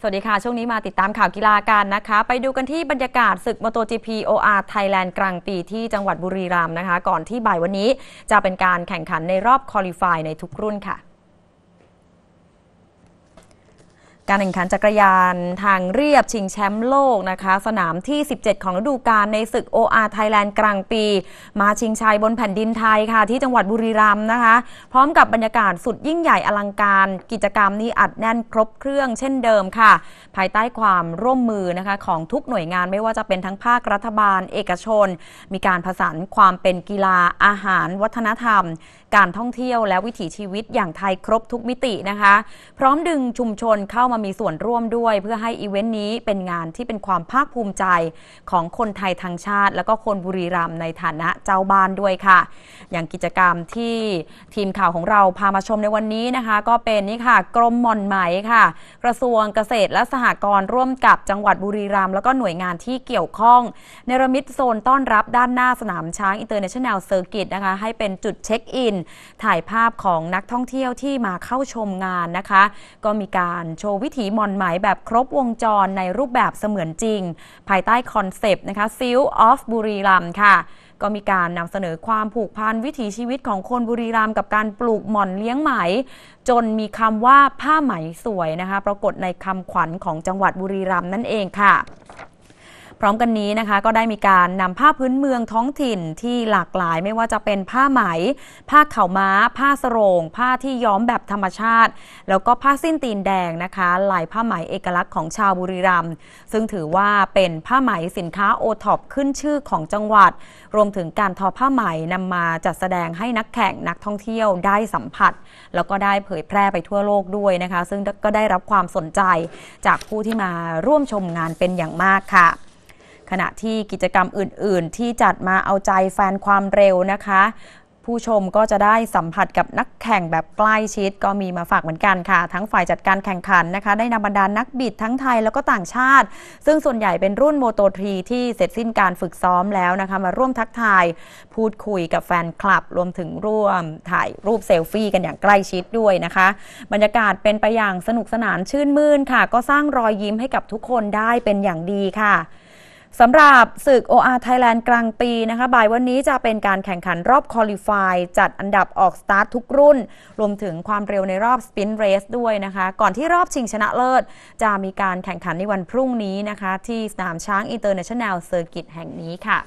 สวัสดีค่ะ ช่วงนี้มาติดตามข่าวกีฬากันนะคะ ไปดูกันที่บรรยากาศศึก MotoGP OR Thailand กลางปีที่จังหวัดบุรีรัมย์นะคะ ก่อนที่บ่ายวันนี้จะเป็นการแข่งขันในรอบคอลีฟายในทุกรุ่นค่ะการแข่งขันจักรยานทางเรียบชิงแชมป์โลกนะคะ สนามที่ 17 ของฤดูกาลในศึก OR Thailand กลางปีมาชิงชัยบนแผ่นดินไทยค่ะที่จังหวัดบุรีรัมย์นะคะ พร้อมกับบรรยากาศสุดยิ่งใหญ่อลังการกิจกรรมนี้อัดแน่นครบเครื่องเช่นเดิมค่ะ ภายใต้ความร่วมมือนะคะ ของทุกหน่วยงานไม่ว่าจะเป็นทั้งภาครัฐบาล เอกชน มีการผสานความเป็นกีฬาอาหารวัฒนธรรมการท่องเที่ยวและวิถีชีวิตอย่างไทยครบทุกมิตินะคะ พร้อมดึงชุมชนเข้ามามีส่วนร่วมด้วย เพื่อให้อีเวนต์นี้เป็นงานที่เป็นความภาคภูมิใจของคนไทยทั้งชาติ และก็คนบุรีรัมย์ในฐานะเจ้าบ้านด้วยค่ะ อย่างกิจกรรมที่ทีมข่าวของเราพามาชมในวันนี้นะคะ ก็เป็นนี่ค่ะ กรมมอนไหมค่ะกระทรวงเกษตรและสหกรณ์ร่วมกับจังหวัดบุรีรัมย์แล้วก็หน่วยงานที่เกี่ยวข้องเนรมิตโซนต้อนรับด้านหน้าสนามช้างอินเตอร์เนชั่นแนลเซอร์กิตนะคะให้เป็นจุดเช็คอินถ่ายภาพของนักท่องเที่ยวที่มาเข้าชมงานนะคะ ก็มีการโชว์วิถีมอนไหมแบบครบวงจรในรูปแบบเสมือนจริง ภายใต้คอนเซปต์นะคะซิลออฟบุรีรัมค่ะ ก็มีการนำเสนอความผูกพันวิถีชีวิตของคนบุรีรัมย์กับการปลูกหม่อนเลี้ยงไหม จนมีคำว่าผ้าไหมสวยนะคะ ปรากฏในคำขวัญของจังหวัดบุรีรัมย์นั่นเองค่ะพร้อมกันนี้นะคะก็ได้มีการนำผ้าพื้นเมืองท้องถิ่นที่หลากหลายไม่ว่าจะเป็นผ้าไหม ผ้าเข่าม้า ผ้าสโรง ผ้าที่ย้อมแบบธรรมชาติ แล้วก็ผ้าสิ้นตีนแดงนะคะลายผ้าไหมเอกลักษณ์ของชาวบุรีรัมย์ซึ่งถือว่าเป็นผ้าไหมสินค้าโอท็อปขึ้นชื่อของจังหวัด รวมถึงการทอผ้าไหมนำมาจัดแสดงให้นักแข่งนักท่องเที่ยวได้สัมผัสแล้วก็ได้เผยแพร่ไปทั่วโลกด้วยนะคะ ซึ่งก็ได้รับความสนใจจากผู้ที่มาร่วมชมงานเป็นอย่างมากค่ะขณะที่กิจกรรมอื่นๆ ที่จัดมาเอาใจแฟนความเร็วนะคะ ผู้ชมก็จะได้สัมผัสกับนักแข่งแบบใกล้ชิด ก็มีมาฝากเหมือนกันค่ะ ทั้งฝ่ายจัดการแข่งขันนะคะ ได้นำบรรดานนักบิดทั้งไทยแล้วก็ต่างชาติ ซึ่งส่วนใหญ่เป็นรุ่นโมโตทรีที่เสร็จสิ้นการฝึกซ้อมแล้วนะคะมาร่วมทักทายพูดคุยกับแฟนคลับรวมถึงร่วมถ่ายรูปเซลฟี่กันอย่างใกล้ชิดด้วยนะคะ บรรยากาศเป็นไปอย่างสนุกสนานชื่นมื่นค่ะ ก็สร้างรอยยิ้มให้กับทุกคนได้เป็นอย่างดีค่ะสำหรับศึก OR Thailand กลางปีนะคะ บ่ายวันนี้จะเป็นการแข่งขันรอบคอลิฟายจัดอันดับออกสตาร์ททุกรุ่น รวมถึงความเร็วในรอบสปินเรสด้วยนะคะ ก่อนที่รอบชิงชนะเลิศ จะมีการแข่งขันในวันพรุ่งนี้นะคะ ที่สนามช้างอินเตอร์เนชั่นแนลเซอร์กิตแห่งนี้ค่ะ